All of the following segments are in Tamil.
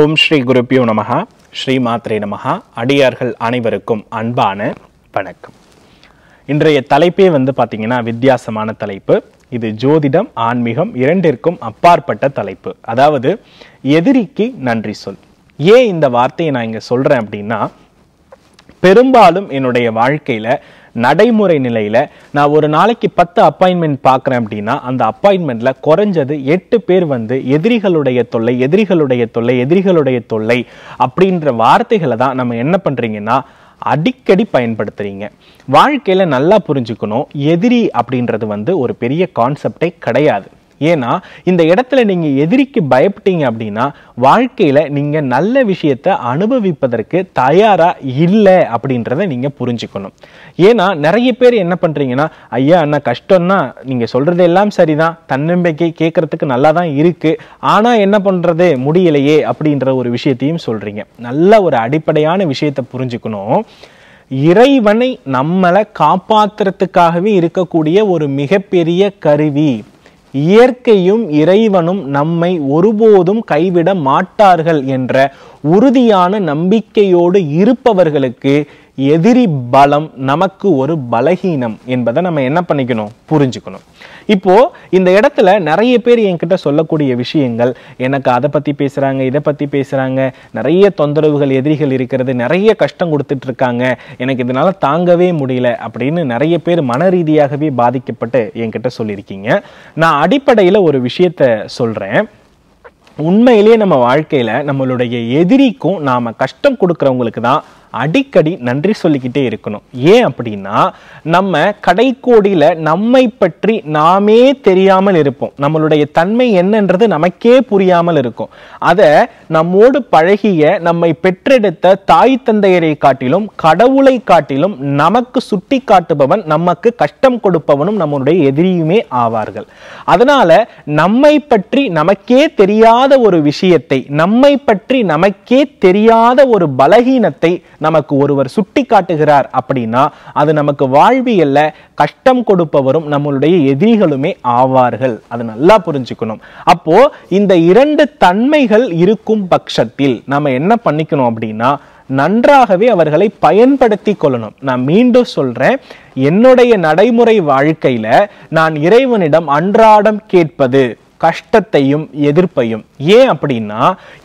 ஓம் ஸ்ரீ குருப்பியோ நமகா ஸ்ரீ மாத்ரே நமகா அடியார்கள் அனைவருக்கும் அன்பான வணக்கம் இன்றைய தலைப்பே வந்து பார்த்தீங்கன்னா வித்தியாசமான தலைப்பு இது ஜோதிடம் ஆன்மீகம் இரண்டிற்கும் அப்பாற்பட்ட தலைப்பு அதாவது எதிரிக்கு நன்றி சொல் ஏன் இந்த வார்த்தையை நான் இங்கே சொல்கிறேன் அப்படின்னா பெரும்பாலும் என்னுடைய வாழ்க்கையில் நடைமுறை நிலையில் நான் ஒரு நாளைக்கு பத்து அப்பாயின்மெண்ட் பார்க்குறேன் அப்படின்னா அந்த அப்பாயின்மெண்ட்ல குறைஞ்சது எட்டு பேர் வந்து எதிரிகளுடைய தொல்லை எதிரிகளுடைய தொல்லை எதிரிகளுடைய தொல்லை அப்படின்ற வார்த்தைகளை தான் நம்ம என்ன பண்றீங்கன்னா அடிக்கடி பயன்படுத்துகிறீங்க வாழ்க்கையில் நல்லா புரிஞ்சுக்கணும் எதிரி அப்படின்றது வந்து ஒரு பெரிய கான்செப்டே கிடையாது ஏன்னா இந்த இடத்துல நீங்கள் எதிரிக்கு பயப்பட்டீங்க அப்படின்னா வாழ்க்கையில் நீங்கள் நல்ல விஷயத்த அனுபவிப்பதற்கு தயாராக இல்லை அப்படின்றத நீங்கள் புரிஞ்சுக்கணும் ஏன்னா நிறைய பேர் என்ன பண்ணுறீங்கன்னா ஐயா அண்ணா கஷ்டம்னா நீங்கள் சொல்றது எல்லாம் சரிதான் தன்னம்பிக்கை கேட்குறதுக்கு நல்லா தான் இருக்குது ஆனால் என்ன பண்றது முடியலையே அப்படின்ற ஒரு விஷயத்தையும் சொல்கிறீங்க நல்ல ஒரு அடிப்படையான விஷயத்தை புரிஞ்சுக்கணும் இறைவனை நம்மளை காப்பாற்றுறதுக்காகவே இருக்கக்கூடிய ஒரு மிகப்பெரிய கருவி இயற்கையும் இறைவனும் நம்மை ஒருபோதும் கைவிட மாட்டார்கள் என்ற உறுதியான நம்பிக்கையோடு இருப்பவர்களுக்கு எதிரி பலம் நமக்கு ஒரு பலகீனம் என்பதை நம்ம என்ன பண்ணிக்கணும் புரிஞ்சுக்கணும் இப்போ இந்த இடத்துல நிறைய பேர் என்கிட்ட சொல்லக்கூடிய விஷயங்கள் எனக்கு அதை பற்றி பேசுகிறாங்க இதை பற்றி பேசுகிறாங்க நிறைய தொந்தரவுகள் எதிரிகள் இருக்கிறது நிறைய கஷ்டம் கொடுத்துட்டு இருக்காங்க எனக்கு இதனால் தாங்கவே முடியல அப்படின்னு நிறைய பேர் மன ரீதியாகவே பாதிக்கப்பட்டு என்கிட்ட சொல்லியிருக்கீங்க நான் அடிப்படையில் ஒரு விஷயத்த சொல்கிறேன் உண்மையிலேயே நம்ம வாழ்க்கையில் நம்மளுடைய எதிரிக்கும் நாம் கஷ்டம் கொடுக்குறவங்களுக்கு தான் அடிக்கடி நன்றி சொல்லிக்கிட்டே இருக்கணும் ஏன் அப்படின்னா நம்ம கடைக்கோடியில் நம்மை பற்றி நாமே தெரியாமல் இருப்போம் நம்மளுடைய தன்மை என்னன்றது நமக்கே புரியாமல் இருக்கும் அதை நம்மோடு பழகிய நம்மை பெற்றெடுத்த தாய் தந்தையரை காட்டிலும் கடவுளை காட்டிலும் நமக்கு சுட்டி காட்டுபவன் நமக்கு கஷ்டம் கொடுப்பவனும் நம்மளுடைய எதிரியுமே ஆவார்கள் அதனால நம்மை பற்றி நமக்கே தெரியாத ஒரு விஷயத்தை நம்மை பற்றி நமக்கே தெரியாத ஒரு பலகீனத்தை நமக்கு ஒருவர் சுட்டி காட்டுகிறார் அப்படின்னா அது நமக்கு வாழ்வியல்ல கஷ்டம் கொடுப்பவரும் நம்மளுடைய எதிரிகளுமே ஆவார்கள் அது நல்லா புரிஞ்சுக்கணும் அப்போ இந்த இரண்டு தன்மைகள் இருக்கும் பட்சத்தில் நம்ம என்ன பண்ணிக்கணும் அப்படின்னா நன்றாகவே அவர்களை பயன்படுத்தி கொள்ளணும் நான் மீண்டும் சொல்றேன் என்னுடைய நடைமுறை வாழ்க்கையில நான் இறைவனிடம் அன்றாடம் கேட்பது கஷ்டத்தையும் எதிர்ப்பையும் ஏன் அப்படின்னா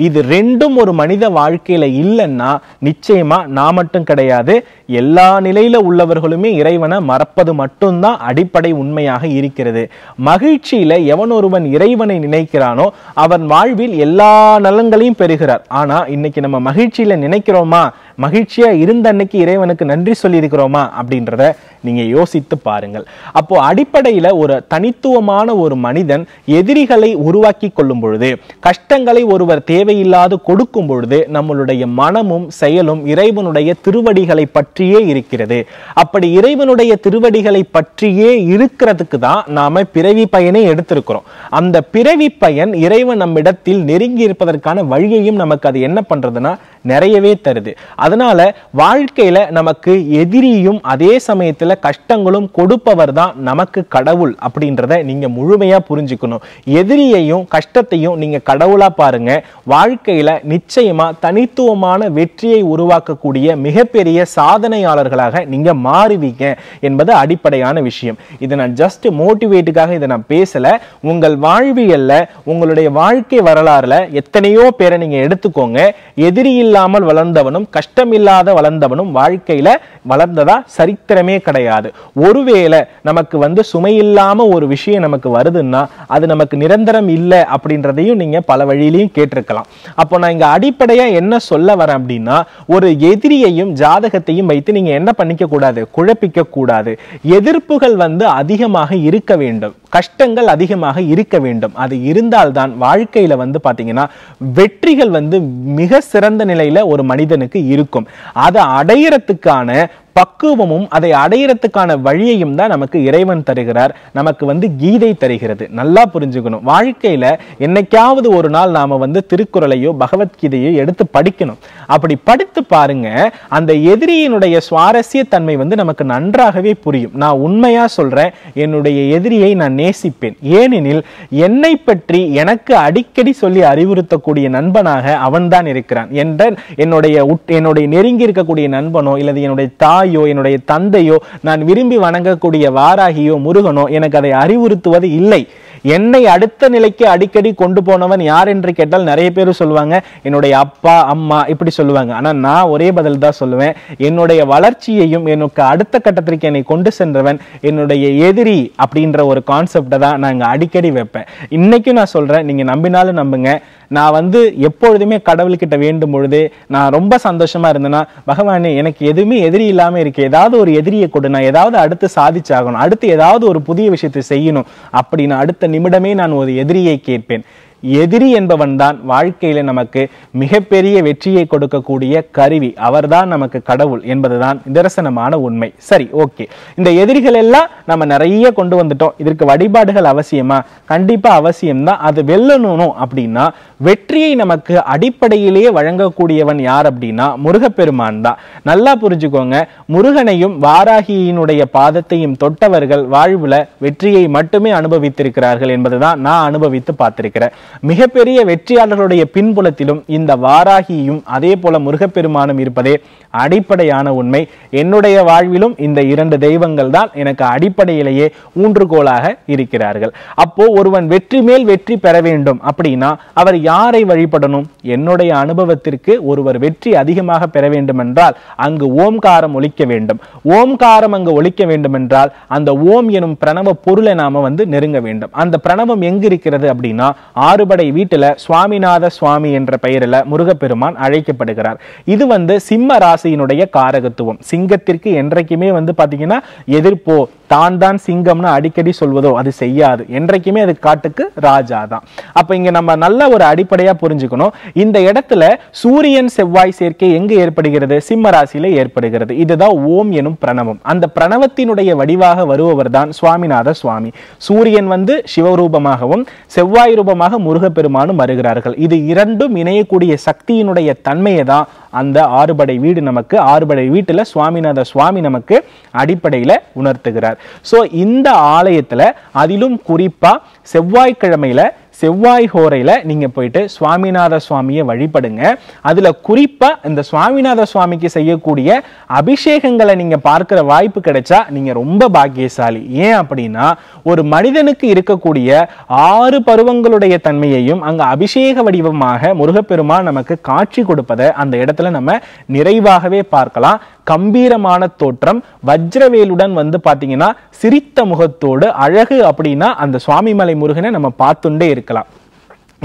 இது ரெண்டும் ஒரு மனித வாழ்க்கையில இல்லைன்னா நிச்சயமா நான் மட்டும் கிடையாது எல்லா நிலையில உள்ளவர்களுமே இறைவனை மறப்பது மட்டும்தான் அடிப்படை உண்மையாக இருக்கிறது மகிழ்ச்சியில எவன் ஒருவன் இறைவனை நினைக்கிறானோ அவன் வாழ்வில் எல்லா நலன்களையும் பெறுகிறார் ஆனா இன்னைக்கு நம்ம மகிழ்ச்சியில நினைக்கிறோமா மகிழ்ச்சியா இருந்த அன்னைக்கு இறைவனுக்கு நன்றி சொல்லியிருக்கிறோமா அப்படின்றத நீங்க யோசித்து பாருங்கள் அப்போ அடிப்படையில ஒரு தனித்துவமான ஒரு மனிதன் எதிரிகளை உருவாக்கி கொள்ளும் பொழுது கஷ்டங்களை ஒருவர் தேவையில்லாது கொடுக்கும் பொழுது நம்மளுடைய மனமும் செயலும் இறைவனுடைய திருவடிகளை பற்றி பற்றியே இருக்கிறது அப்படி இறைவனுடைய திருவடிகளை பற்றியே இருக்கிறதுக்கு தான் நாம பிறவி பயனை எடுத்திருக்கிறோம் அந்த பிறவி பயன் இறைவன் நம்மிடத்தில் நெருங்கி இருப்பதற்கான வழியையும் நமக்கு அது என்ன பண்றதுன்னா நிறையவே தருது அதனால வாழ்க்கையில நமக்கு எதிரியும் அதே சமயத்துல கஷ்டங்களும் கொடுப்பவர் தான் நமக்கு கடவுள் அப்படின்றத நீங்க முழுமையா புரிஞ்சுக்கணும் எதிரியையும் கஷ்டத்தையும் நீங்க கடவுளா பாருங்க வாழ்க்கையில நிச்சயமா தனித்துவமான வெற்றியை உருவாக்கக்கூடிய மிகப்பெரிய சாதனை சாதனையாளர்களாக நீங்கள் மாறுவீங்க என்பது அடிப்படையான விஷயம் இதை நான் ஜஸ்ட் மோட்டிவேட்டுக்காக இதை நான் பேசலை உங்கள் வாழ்வியலில் உங்களுடைய வாழ்க்கை வரலாறுல எத்தனையோ பேரை நீங்கள் எடுத்துக்கோங்க எதிரி இல்லாமல் வளர்ந்தவனும் கஷ்டமில்லாத வளர்ந்தவனும் வாழ்க்கையில் வளர்ந்ததா சரித்திரமே கிடையாது ஒருவேளை நமக்கு வந்து சுமையில்லாமல் ஒரு விஷயம் நமக்கு வருதுன்னா அது நமக்கு நிரந்தரம் இல்லை அப்படின்றதையும் நீங்கள் பல வழியிலையும் கேட்டிருக்கலாம் அப்போ நான் இங்கே அடிப்படையாக என்ன சொல்ல வரேன் அப்படின்னா ஒரு எதிரியையும் ஜாதகத்தையும் வைத்து நீங்க என்ன பண்ணிக்க கூடாது குழப்பிக்க கூடாது எதிர்ப்புகள் வந்து அதிகமாக இருக்க வேண்டும் கஷ்டங்கள் அதிகமாக இருக்க வேண்டும் அது இருந்தால்தான் வாழ்க்கையில வந்து பாத்தீங்கன்னா வெற்றிகள் வந்து மிக சிறந்த நிலையில ஒரு மனிதனுக்கு இருக்கும் அதை அடையிறதுக்கான பக்குவமும் அதை அடையிறதுக்கான வழியையும் தான் நமக்கு இறைவன் தருகிறார் நமக்கு வந்து கீதை தருகிறது நல்லா புரிஞ்சுக்கணும் வாழ்க்கையில என்னைக்காவது ஒரு நாள் நாம வந்து திருக்குறளையோ பகவத்கீதையோ எடுத்து படிக்கணும் அப்படி படித்து பாருங்க அந்த எதிரியினுடைய சுவாரஸ்ய தன்மை வந்து நமக்கு நன்றாகவே புரியும் நான் உண்மையா சொல்றேன் என்னுடைய எதிரியை நான் நேசிப்பேன் ஏனெனில் என்னை பற்றி எனக்கு அடிக்கடி சொல்லி அறிவுறுத்தக்கூடிய நண்பனாக அவன்தான் இருக்கிறான் என்ற என்னுடைய என்னுடைய நெருங்கி இருக்கக்கூடிய நண்பனோ இல்லது என்னுடைய தாய் தாயோ என்னுடைய தந்தையோ நான் விரும்பி வணங்கக்கூடிய வாராகியோ முருகனோ எனக்கு அதை அறிவுறுத்துவது இல்லை என்னை அடுத்த நிலைக்கு அடிக்கடி கொண்டு போனவன் யார் என்று கேட்டால் நிறைய பேர் சொல்லுவாங்க என்னுடைய அப்பா அம்மா இப்படி சொல்லுவாங்க ஆனால் நான் ஒரே பதில் தான் சொல்லுவேன் என்னுடைய வளர்ச்சியையும் எனக்கு அடுத்த கட்டத்திற்கு என்னை கொண்டு சென்றவன் என்னுடைய எதிரி அப்படின்ற ஒரு கான்செப்டை தான் நான் இங்கே அடிக்கடி வைப்பேன் இன்னைக்கும் நான் சொல்கிறேன் நீங்கள் நம்பினாலும் நம்புங்க நான் வந்து எப்பொழுதுமே கடவுள்கிட்ட வேண்டும் பொழுது நான் ரொம்ப சந்தோஷமா இருந்தேன்னா பகவானே எனக்கு எதுவுமே எதிரி இல்லாமல் இருக்கு ஏதாவது ஒரு எதிரியை கொடு நான் ஏதாவது அடுத்து சாதிச்சாகணும் அடுத்து ஏதாவது ஒரு புதிய விஷயத்தை செய்யணும் அப்படின்னு அடுத்த நிமிடமே நான் ஒரு எதிரியை கேட்பேன் எதிரி என்பவன் தான் வாழ்க்கையில நமக்கு மிகப்பெரிய வெற்றியை கொடுக்கக்கூடிய கருவி அவர்தான் நமக்கு கடவுள் என்பதுதான் தரிசனமான உண்மை சரி ஓகே இந்த எதிரிகள் எல்லாம் நம்ம நிறைய கொண்டு வந்துட்டோம் இதற்கு வழிபாடுகள் அவசியமா கண்டிப்பா அவசியம்தான் அது வெல்லணும் அப்படின்னா வெற்றியை நமக்கு அடிப்படையிலேயே வழங்கக்கூடியவன் யார் அப்படின்னா முருகப்பெருமான் தான் நல்லா புரிஞ்சுக்கோங்க முருகனையும் வாராகியினுடைய பாதத்தையும் தொட்டவர்கள் வாழ்வுல வெற்றியை மட்டுமே அனுபவித்திருக்கிறார்கள் என்பதுதான் நான் அனுபவித்து பார்த்திருக்கிறேன் மிகப்பெரிய வெற்றியாளர்களுடைய பின்புலத்திலும் இந்த வாராகியும் அதே போல முருகப்பெருமானும் இருப்பதே அடிப்படையான உண்மை என்னுடைய வாழ்விலும் இந்த இரண்டு தெய்வங்கள் தான் எனக்கு அடிப்படை அடிப்படையிலேயே ஊன்றுகோலாக இருக்கிறார்கள் அப்போ ஒருவன் வெற்றி மேல் வெற்றி பெற வேண்டும் அப்படின்னா அவர் யாரை வழிபடணும் என்னுடைய அனுபவத்திற்கு ஒருவர் வெற்றி அதிகமாக பெற வேண்டும் என்றால் அங்கு ஓம்காரம் ஒழிக்க வேண்டும் ஓம்காரம் அங்கு ஒழிக்க வேண்டும் என்றால் அந்த ஓம் எனும் பிரணவ பொருளை நாம வந்து நெருங்க வேண்டும் அந்த பிரணவம் எங்கு இருக்கிறது அப்படின்னா ஆறுபடை வீட்டில் சுவாமிநாத சுவாமி என்ற பெயரில் முருகப்பெருமான் அழைக்கப்படுகிறார் இது வந்து சிம்ம ராசியினுடைய காரகத்துவம் சிங்கத்திற்கு என்றைக்குமே வந்து பார்த்தீங்கன்னா எதிர்ப்போ தான் தான் சிங்கம்னு அடிக்கடி சொல்வதோ அது செய்யாது என்றைக்குமே அது காட்டுக்கு ராஜா தான் அப்போ இங்கே நம்ம நல்ல ஒரு அடிப்படையாக புரிஞ்சுக்கணும் இந்த இடத்துல சூரியன் செவ்வாய் சேர்க்கை எங்கே ஏற்படுகிறது சிம்ம ராசியில ஏற்படுகிறது இதுதான் ஓம் எனும் பிரணவம் அந்த பிரணவத்தினுடைய வடிவாக வருபவர் தான் சுவாமிநாத சுவாமி சூரியன் வந்து சிவரூபமாகவும் செவ்வாய் ரூபமாக முருகப்பெருமானும் வருகிறார்கள் இது இரண்டும் இணையக்கூடிய சக்தியினுடைய தன்மையை தான் அந்த ஆறுபடை வீடு நமக்கு ஆறுபடை வீட்டில் சுவாமிநாத சுவாமி நமக்கு அடிப்படையில் உணர்த்துகிறார் ஸோ இந்த ஆலயத்தில் அதிலும் குறிப்பாக செவ்வாய்க்கிழமையில் செவ்வாய் ஹோரையில் நீங்கள் போயிட்டு சுவாமிநாத சுவாமியை வழிபடுங்க அதில் குறிப்பாக இந்த சுவாமிநாத சுவாமிக்கு செய்யக்கூடிய அபிஷேகங்களை நீங்கள் பார்க்குற வாய்ப்பு கிடைச்சா நீங்கள் ரொம்ப பாக்கியசாலி ஏன் அப்படின்னா ஒரு மனிதனுக்கு இருக்கக்கூடிய ஆறு பருவங்களுடைய தன்மையையும் அங்கே அபிஷேக வடிவமாக முருகப்பெருமான் நமக்கு காட்சி கொடுப்பதை அந்த இடத்துல நம்ம நிறைவாகவே பார்க்கலாம் கம்பீரமான தோற்றம் வஜ்ரவேலுடன் வந்து பார்த்தீங்கன்னா சிரித்த முகத்தோடு அழகு அப்படின்னா அந்த சுவாமிமலை முருகனை நம்ம பார்த்துண்டே இருக்கலாம்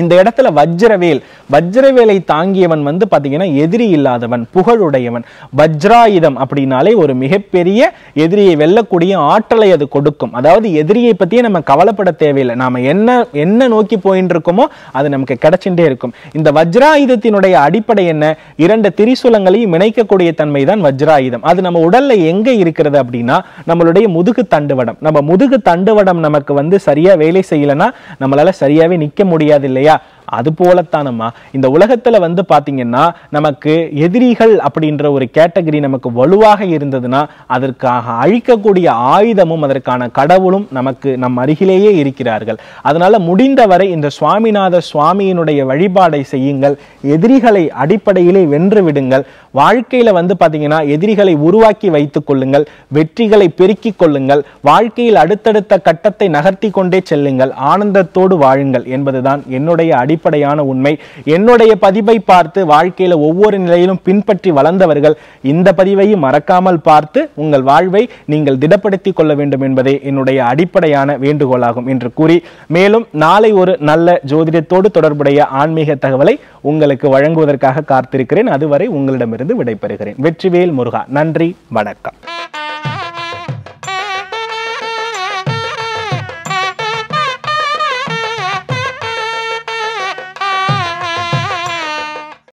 இந்த இடத்துல வஜ்ரவேல் வஜ்ரவேலை தாங்கியவன் வந்து பாத்தீங்கன்னா எதிரி இல்லாதவன் புகழுடையவன் வஜ்ராயுதம் அப்படின்னாலே ஒரு மிகப்பெரிய எதிரியை வெல்லக்கூடிய ஆற்றலை அது கொடுக்கும் அதாவது எதிரியை பத்தியே நம்ம கவலைப்பட தேவையில்லை நாம என்ன என்ன நோக்கி போயின்னு இருக்கோமோ அது நமக்கு கிடைச்சிட்டே இருக்கும் இந்த வஜ்ராயுதத்தினுடைய அடிப்படை என்ன இரண்டு திரிசூலங்களையும் இணைக்கக்கூடிய தன்மை தான் வஜ்ராயுதம் அது நம்ம உடல்ல எங்க இருக்கிறது அப்படின்னா நம்மளுடைய முதுகு தண்டுவடம் நம்ம முதுகு தண்டுவடம் நமக்கு வந்து சரியா வேலை செய்யலன்னா நம்மளால சரியாவே நிக்க முடியாது இல்லை இல்லையா அது போலத்தானம்மா இந்த உலகத்தில் வந்து பார்த்தீங்கன்னா நமக்கு எதிரிகள் அப்படின்ற ஒரு கேட்டகரி நமக்கு வலுவாக இருந்ததுன்னா அதற்காக அழிக்கக்கூடிய ஆயுதமும் அதற்கான கடவுளும் நமக்கு நம் அருகிலேயே இருக்கிறார்கள் அதனால் முடிந்தவரை இந்த சுவாமிநாத சுவாமியினுடைய வழிபாடை செய்யுங்கள் எதிரிகளை அடிப்படையிலே வென்று விடுங்கள் வாழ்க்கையில் வந்து பார்த்தீங்கன்னா எதிரிகளை உருவாக்கி வைத்துக் கொள்ளுங்கள் வெற்றிகளை பெருக்கிக் கொள்ளுங்கள் வாழ்க்கையில் அடுத்தடுத்த கட்டத்தை நகர்த்தி கொண்டே செல்லுங்கள் ஆனந்தத்தோடு வாழுங்கள் என்பதுதான் என்னுடைய அடிப்படை வெளிப்படையான உண்மை என்னுடைய பதிவை பார்த்து வாழ்க்கையில் ஒவ்வொரு நிலையிலும் பின்பற்றி வளர்ந்தவர்கள் இந்த பதிவையும் மறக்காமல் பார்த்து உங்கள் வாழ்வை நீங்கள் திடப்படுத்திக் கொள்ள வேண்டும் என்பதே என்னுடைய அடிப்படையான வேண்டுகோளாகும் என்று கூறி மேலும் நாளை ஒரு நல்ல ஜோதிடத்தோடு தொடர்புடைய ஆன்மீக தகவலை உங்களுக்கு வழங்குவதற்காக காத்திருக்கிறேன் அதுவரை உங்களிடமிருந்து விடைபெறுகிறேன் வெற்றிவேல் முருகா நன்றி வணக்கம்